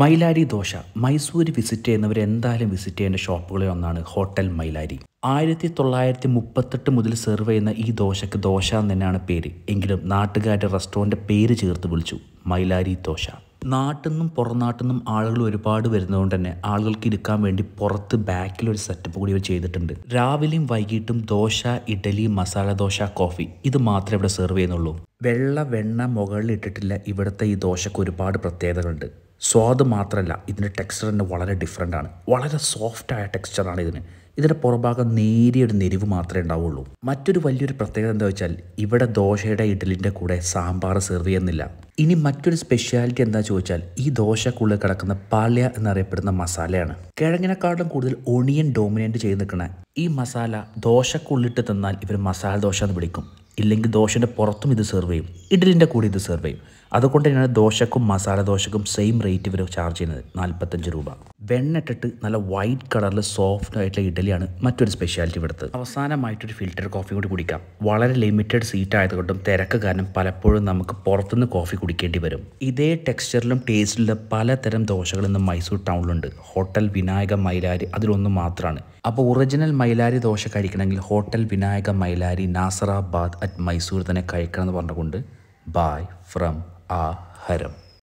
മൈലാരി dosa Mysore visit ചെയ്യുന്നവർ എന്തായാലും visit ചെയ്യേണ്ട ഷോപ്പുകളിൽ ഒന്നാണ് ഹോട്ടൽ മൈലാരി ആയിരത്തി തൊള്ളായിരത്തി മുപ്പത്തെട്ട് മുതൽ സെർവ് ചെയ്യുന്ന ഈ ദോശക്ക് ദോശ എന്ന് തന്നെയാണ് പേര് എങ്കിലും നാട്ടുകാരുടെ റെസ്റ്റോറൻറ്റ് പേര് ചേർത്ത് വിളിച്ചു മൈലാരി ദോശ നാട്ടിൽ നിന്നും പുറംനാട്ടിൽ നിന്നും ആളുകൾ ഒരുപാട് വരുന്നതുകൊണ്ട് തന്നെ ആളുകൾക്ക് ഇരിക്കാൻ വേണ്ടി പുറത്ത് ബാക്കിൽ ഒരു സെറ്റപ്പ് കൂടി ചെയ്തിട്ടുണ്ട് രാവിലെയും വൈകിട്ടും ദോശ ഇഡലി മസാല ദോശ കോഫി ഇത് മാത്രമേ ഇവിടെ സെർവ് ചെയ്യുന്നുള്ളൂ വെള്ള വെണ്ണ മുകളിൽ ഇട്ടിട്ടില്ല ഇവിടുത്തെ ഈ ദോശക്ക് ഒരുപാട് പ്രത്യേകതകളുണ്ട് സ്വാദ് മാത്രമല്ല ഇതിൻ്റെ ടെക്സ്ചർ തന്നെ വളരെ ഡിഫറെൻ്റ് ആണ് വളരെ സോഫ്റ്റായ ടെക്സ്ചറാണ് ഇതിന് ഇതിൻ്റെ പുറഭാഗം നേരിയൊരു നെരിവ് മാത്രമേ ഉണ്ടാവുള്ളൂ മറ്റൊരു വലിയൊരു പ്രത്യേകത എന്താ വെച്ചാൽ ഇവിടെ ദോശയുടെ ഇഡലിൻ്റെ കൂടെ സാമ്പാർ സെർവ് ചെയ്യുന്നില്ല ഇനി മറ്റൊരു സ്പെഷ്യാലിറ്റി എന്താ ചോദിച്ചാൽ ഈ ദോശക്കുള്ളിൽ കിടക്കുന്ന പാല്യ എന്നറിയപ്പെടുന്ന മസാലയാണ് കിഴങ്ങിനെക്കാളും കൂടുതൽ ഒണിയൻ ഡോമിനേറ്റ് ചെയ്ത് നിൽക്കുന്ന ഈ മസാല ദോശക്കുള്ളിട്ട് തന്നാൽ ഇവർ മസാല ദോശ എന്ന് വിളിക്കും ഇല്ലെങ്കിൽ ദോശൻ്റെ പുറത്തും ഇത് സെർവ് ചെയ്യും ഇഡലിൻ്റെ കൂടെ ഇത് സെർവ് ചെയ്യും അതുകൊണ്ട് തന്നെയാണ് ദോശക്കും മസാല ദോശക്കും സെയിം റേറ്റ് ഇവർ ചാർജ് ചെയ്യുന്നത് നാൽപ്പത്തഞ്ച് രൂപ വെണ്ണിട്ടിട്ട് നല്ല വൈറ്റ് കളറിൽ സോഫ്റ്റ് ആയിട്ടുള്ള ഇഡലിയാണ് മറ്റൊരു സ്പെഷ്യാലിറ്റി ഇവിടുത്തെ അവസാനമായിട്ടൊരു ഫിൽറ്റർ കോഫി കൂടി കുടിക്കാം വളരെ ലിമിറ്റഡ് സീറ്റ് ആയതുകൊണ്ടും തിരക്ക് കാരണം പലപ്പോഴും നമുക്ക് പുറത്തുനിന്ന് കോഫി കുടിക്കേണ്ടി വരും ഇതേ ടെക്സ്ചറിലും ടേസ്റ്റിലും പലതരം ദോശകൾ ഇന്ന് മൈസൂർ ടൗണിലുണ്ട് ഹോട്ടൽ വിനായക മൈലാരി അതിലൊന്നും മാത്രമാണ് അപ്പോൾ ഒറിജിനൽ മൈലാരി ദോശ കഴിക്കണമെങ്കിൽ ഹോട്ടൽ വിനായക മൈലാരി നാസറാബാദ് അറ്റ് മൈസൂർ തന്നെ കഴിക്കണം എന്ന് പറഞ്ഞുകൊണ്ട് ബായ് ഫ്രം ആ ഹരം